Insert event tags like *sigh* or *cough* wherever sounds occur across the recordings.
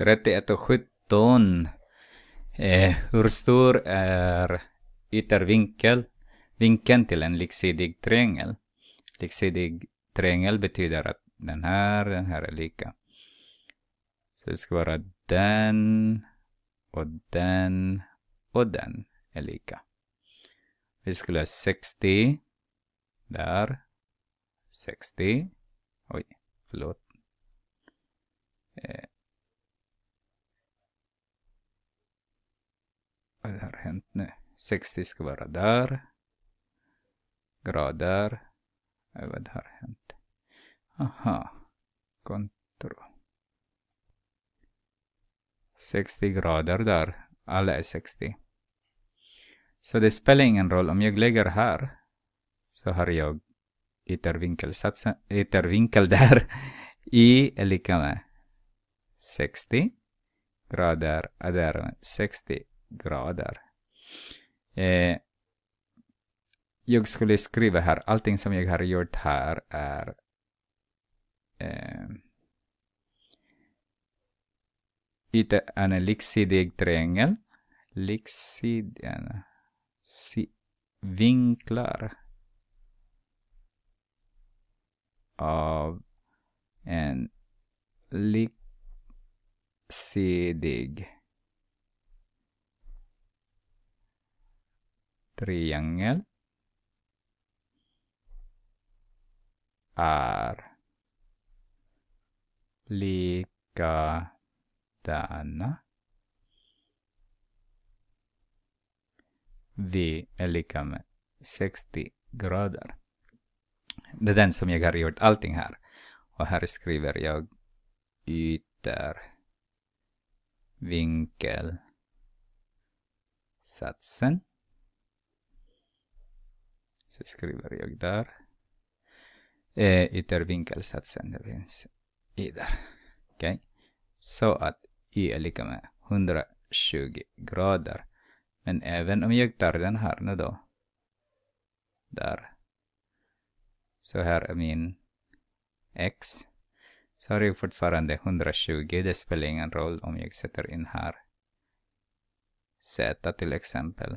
31 och 17. Eh, hur stor är yttervinkel? Vinkeln till en liksidig triangel. Liksidig triangel betyder att den här, den här är lika. Så det ska vara den och den och den är lika. Vi skulle ha 60 där. 60. Oj, förlåt. Eh, vad har hänt nu? 60 ska vara där. Grader. Eh, vad har hänt? Aha. Ctrl. 60 grader där. Alla är 60. Så det spelar ingen roll. Om jag lägger här så har jag yttervinkelsatsen, yttervinkel där. *laughs* I är lika med 60 grader. Där 60 grader. Eh, jag skulle skriva här, allting som jag har gjort här är eh, yta en liksidig triangel, liksidiga si, vinklar av en liksidig triangel är likadana. Vi är lika med 60 grader. Det är den som jag har gjort allting här. Och här skriver jag ytor, vinkel, satsen. Så skriver jag där. Eh, yttervinkelsatsen, det finns i där. Okay. Så att Y är lika med 120 grader. Men även om jag tar den här nu då. Där. Så här är min x. Så har jag fortfarande 120. Det spelar ingen roll om jag sätter in här z till exempel.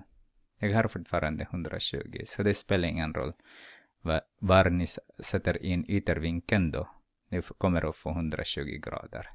Jag har fortfarande 120, så det spelar ingen roll var ni sätter in yttervinkeln då. Ni kommer att få 120 grader.